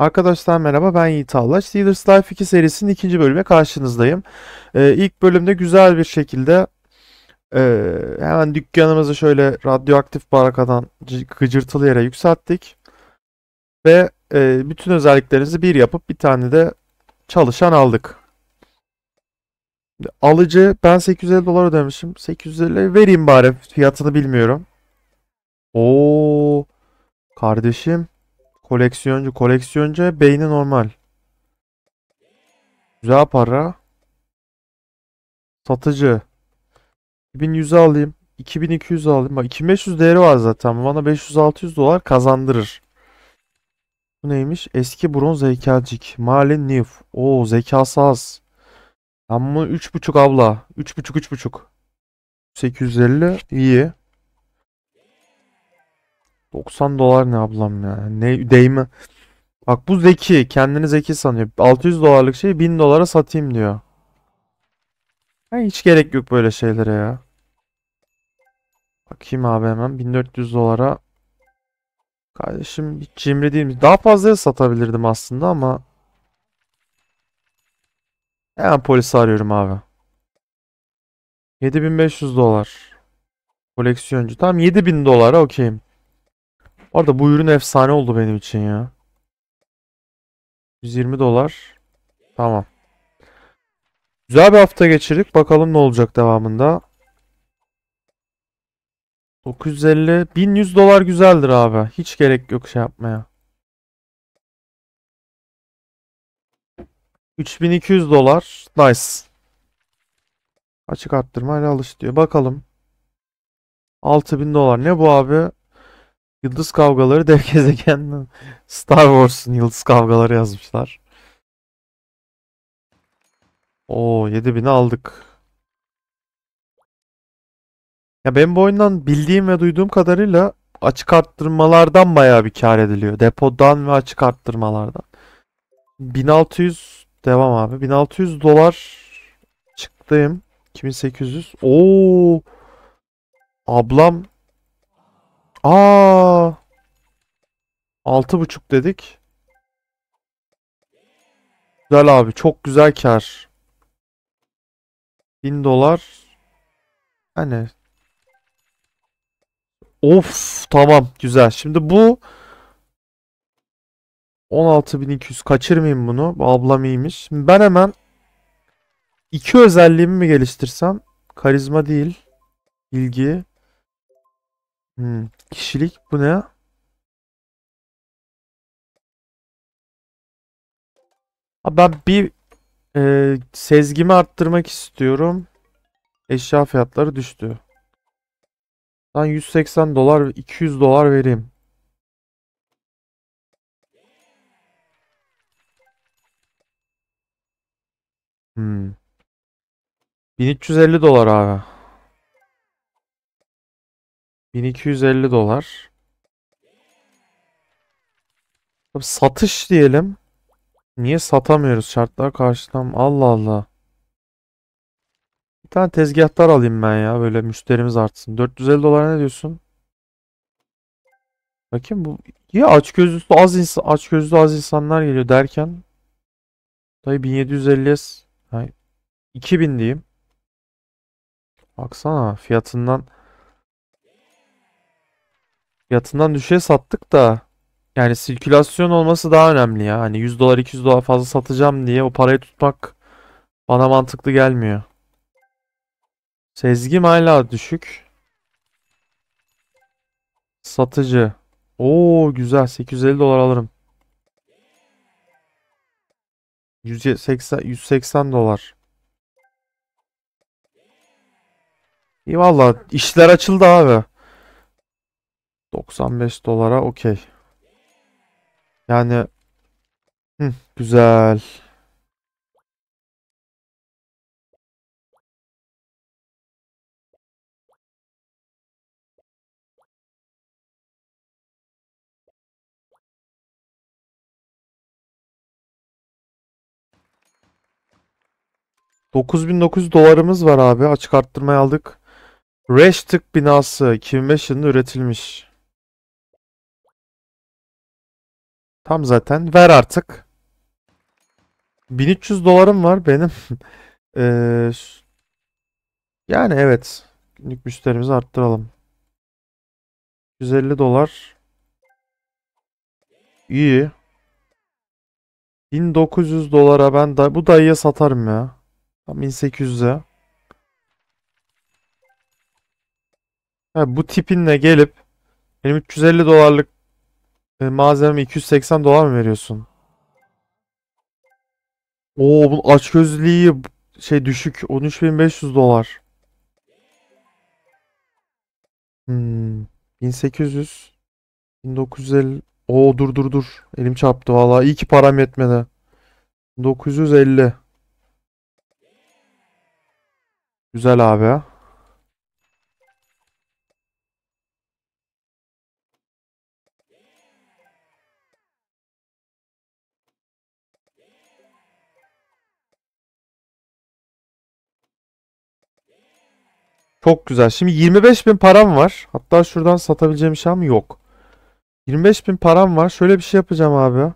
Arkadaşlar merhaba ben Yiğit Allaç. Dealer's Life 2 serisinin ikinci bölüme karşınızdayım. Ee, ilk bölümde güzel bir şekilde e, hemen dükkanımızı şöyle radyoaktif barakadan gıcırtılı yere yükselttik. Ve e, bütün özelliklerimizi bir yapıp bir tane de çalışan aldık. Alıcı ben 850 dolar ödemişim. 850 vereyim bari fiyatını bilmiyorum. Oo kardeşim. Koleksiyoncu. Koleksiyoncu beyni normal. Güzel para. Satıcı. 2100 alayım. 2200 alayım. Bak 2500 değeri var zaten. Bana 500-600 dolar kazandırır. Bu neymiş? Eski bronz heykelcik. Malin Nif. Oo zekası az. Ben 3.5 abla. 3.5 3.5. 850 iyi. 90 dolar ne ablam ya. Ne değme. Bak bu zeki. Kendini zeki sanıyor. 600 dolarlık şeyi 1000 dolara satayım diyor. Ha, hiç gerek yok böyle şeylere ya. Bakayım abi hemen. 1400 dolara. Kardeşim hiç cimri değilmiş. Daha fazla satabilirdim aslında ama. Hemen polisi arıyorum abi. 7500 dolar. Koleksiyoncu. Tamam 7000 dolara okeyim. Orada bu ürün efsane oldu benim için ya. 120 dolar. Tamam. Güzel bir hafta geçirdik. Bakalım ne olacak devamında. 950. 1100 dolar güzeldir abi. Hiç gerek yok şey yapmaya. 3200 dolar. Nice. Açık arttırma ile alış diyor. Bakalım. 6000 dolar. Ne bu abi? Yıldız kavgaları dev gezegen Star Wars'un yıldız kavgaları yazmışlar. Oo 7000'i aldık. Ya ben bu oyundan bildiğim ve duyduğum kadarıyla açık arttırmalardan bayağı bir kar ediliyor. Depodan ve açık arttırmalardan. 1600 devam abi. 1600 dolar çıktım. 2800. Oo. Ablam Aa! Altı buçuk dedik. Güzel abi. Çok güzel kar. Bin dolar. Hani. Of tamam güzel. Şimdi bu 16.200 kaçırmayayım bunu. ablam iyiymiş. Şimdi ben hemen iki özelliğimi mi geliştirsem? Karizma değil. İlgi. Hmm, kişilik bu ne? ben bir e, sezgimi arttırmak istiyorum. Eşya fiyatları düştü. Ben 180 dolar 200 dolar vereyim. Hmm. 1350 dolar abi. 1250 dolar. Tabii satış diyelim. Niye satamıyoruz şartlar karşılam? Allah Allah. Bir tane tezgahtar alayım ben ya. Böyle müşterimiz artsın. 450 dolar ne diyorsun? Bakayım bu ya açgözlü az insan aç açgözlü az insanlar geliyor derken dayı 1750. yani 2000 diyeyim. Baksana fiyatından Fiyatından düşe sattık da yani sirkülasyon olması daha önemli ya. Hani 100 dolar 200 dolar fazla satacağım diye o parayı tutmak bana mantıklı gelmiyor. Sezgim hala düşük. Satıcı. Oo güzel 850 dolar alırım. 180 180 dolar. İyi valla işler açıldı abi. 95 dolara okey. Yani hı, güzel. Dokuz dolarımız var abi. Açık arttırmaya aldık. Reştik binası 2005 yılında üretilmiş. Tam zaten. Ver artık. 1300 dolarım var benim. Ee, yani evet. Günlük müşterimizi arttıralım. 150 dolar. İyi. 1900 dolara ben da bu dayıya satarım ya. Tam 1800'e. Ha, bu tipinle gelip benim 350 dolarlık e, malzeme 280 dolar mı veriyorsun? Oo bunun açgözlüğü şey düşük. 13500 dolar. Hmm, 1800 1950 Oo dur dur dur. Elim çarptı valla. iyi ki param yetmedi. 950 Güzel abi. Çok güzel. Şimdi 25 bin param var. Hatta şuradan satabileceğim şey mi? Yok. 25 bin param var. Şöyle bir şey yapacağım abi.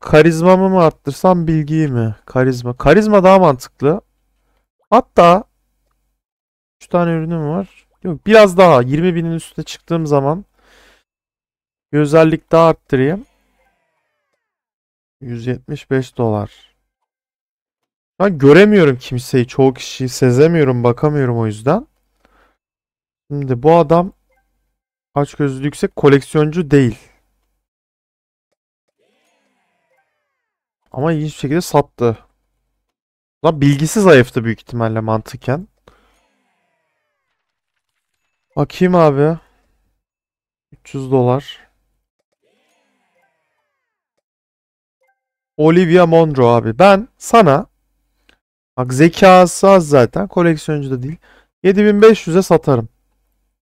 Karizmamı mı arttırsam bilgiyi mi? Karizma. Karizma daha mantıklı. Hatta 3 tane ürünüm var. Yok biraz daha 20 binin üstüne çıktığım zaman özellik daha arttırayım. 175 dolar. Ben göremiyorum kimseyi. Çoğu kişiyi sezemiyorum. Bakamıyorum o yüzden. Şimdi bu adam aç gözlü yüksek koleksiyoncu değil. Ama ilginç bir şekilde sattı. Lan bilgisi zayıftı büyük ihtimalle mantıken. Bakayım abi. 300 dolar. Olivia Monroe abi. Ben sana Bak zekası az zaten. Koleksiyoncu da değil. 7500'e satarım.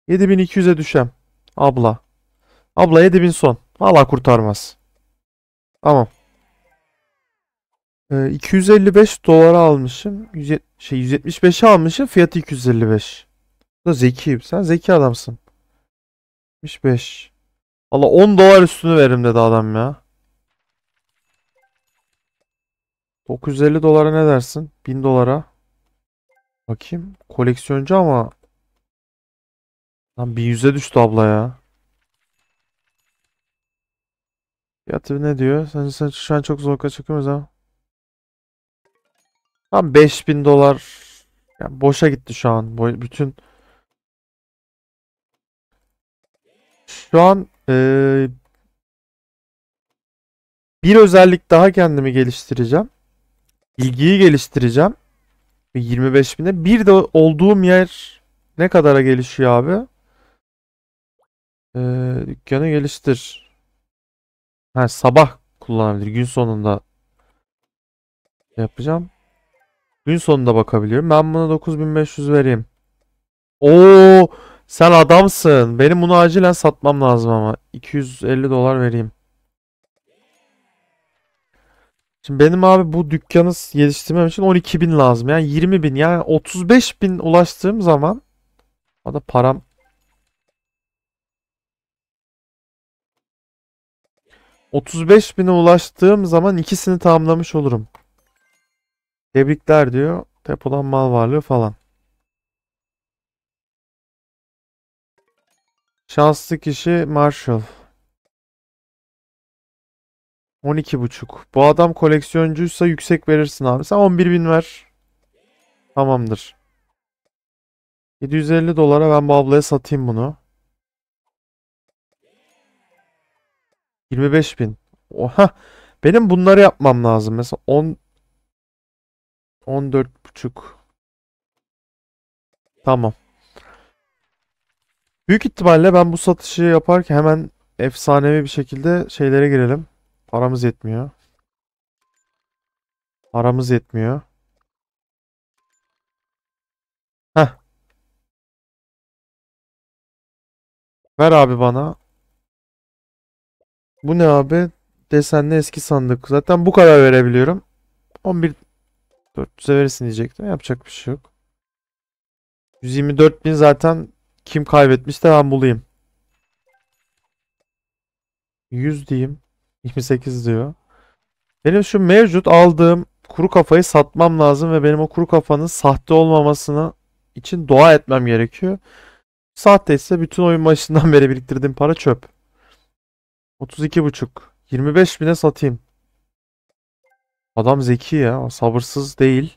7200'e düşem. Abla. Abla 7000 son. Valla kurtarmaz. Tamam. Ee, 255 dolara almışım. 170, şey 175'e almışım. Fiyatı 255. Bu da zekiyim. Sen zeki adamsın. 75. Valla 10 dolar üstünü verim dedi adam ya. 950 dolara ne dersin? 1000 dolara. Bakayım. Koleksiyoncu ama Lan 1100'e düştü abla ya. Fiyatı ne diyor? Sence sen şu an çok zorlukla çekiyoruz ha? Tam 5000 dolar yani boşa gitti şu an. Bo bütün Şu an ee, bir özellik daha kendimi geliştireceğim ilgiyi geliştireceğim. 25 bine. Bir de olduğum yer ne kadara gelişiyor abi? Ee, dükkanı geliştir. Ha, sabah kullanabilir. Gün sonunda şey yapacağım. Gün sonunda bakabiliyorum. Ben buna 9500 vereyim. Oo, sen adamsın. Benim bunu acilen satmam lazım ama. 250 dolar vereyim. Şimdi benim abi bu dükkanı geliştirmem için 12 bin lazım. Yani 20 bin yani 35 bin ulaştığım zaman o da param bine ulaştığım zaman ikisini tamamlamış olurum. Tebrikler diyor. Depodan mal varlığı falan. Şanslı kişi Marshall. 12.5. Bu adam koleksiyoncuysa yüksek verirsin abi. Sen bin ver. Tamamdır. 750 dolara ben bu ablaya satayım bunu. bin. Oha. Benim bunları yapmam lazım. Mesela 10 14.5. Tamam. Büyük ihtimalle ben bu satışı yaparken hemen efsanevi bir şekilde şeylere girelim. Paramız yetmiyor. Paramız yetmiyor. Heh. Ver abi bana. Bu ne abi? Desenli eski sandık. Zaten bu kadar verebiliyorum. 11 400'e verirsin diyecektim. Yapacak bir şey yok. 124 bin zaten kim kaybetmiş de ben bulayım. 100 diyeyim. 28 diyor. Benim şu mevcut aldığım kuru kafayı satmam lazım ve benim o kuru kafanın sahte olmamasını için dua etmem gerekiyor. Sahte ise bütün oyun başından beri biriktirdiğim para çöp. 32,5. 25 bine satayım. Adam zeki ya. Sabırsız değil.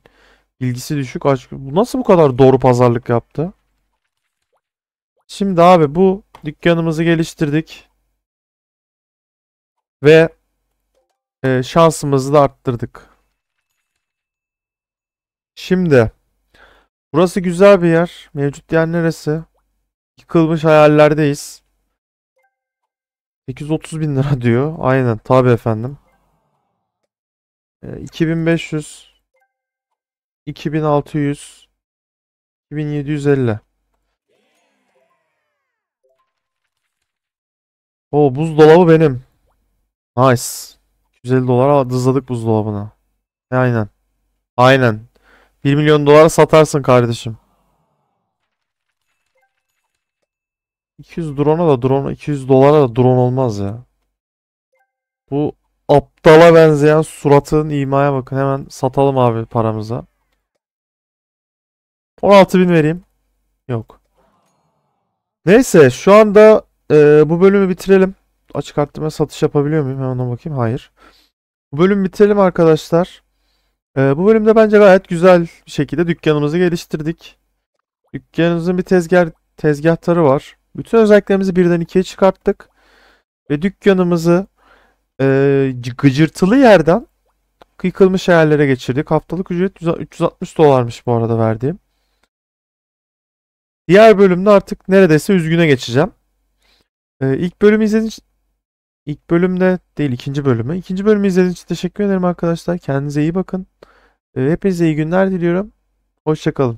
Bilgisi düşük. açık. Bu nasıl bu kadar doğru pazarlık yaptı? Şimdi abi bu dükkanımızı geliştirdik. Ve e, şansımızı da arttırdık. Şimdi burası güzel bir yer. Mevcut yer neresi? Yıkılmış hayallerdeyiz. 830 bin lira diyor. Aynen tabi efendim. E, 2500 2600 2750 O buzdolabı benim. Nice. 250 dolar dızladık buzdolabına. E aynen. Aynen. 1 milyon dolar satarsın kardeşim. 200 drone'a da drone 200 dolara da drone olmaz ya. Bu aptala benzeyen suratın imaya bakın. Hemen satalım abi paramıza. 16 bin vereyim. Yok. Neyse şu anda e, bu bölümü bitirelim açık arttırma satış yapabiliyor muyum? Hemen ona bakayım. Hayır. Bu bölüm bitirelim arkadaşlar. Ee, bu bölümde bence gayet güzel bir şekilde dükkanımızı geliştirdik. Dükkanımızın bir tezgah, tezgahtarı var. Bütün özelliklerimizi birden ikiye çıkarttık. Ve dükkanımızı e, gıcırtılı yerden yıkılmış yerlere geçirdik. Haftalık ücret 360 dolarmış bu arada verdiğim. Diğer bölümde artık neredeyse üzgüne geçeceğim. Ee, ilk bölümü izlediğiniz, İlk bölümde değil ikinci bölümü. İkinci bölümü izlediğiniz için teşekkür ederim arkadaşlar. Kendinize iyi bakın. Ee, hepinize iyi günler diliyorum. Hoşçakalın.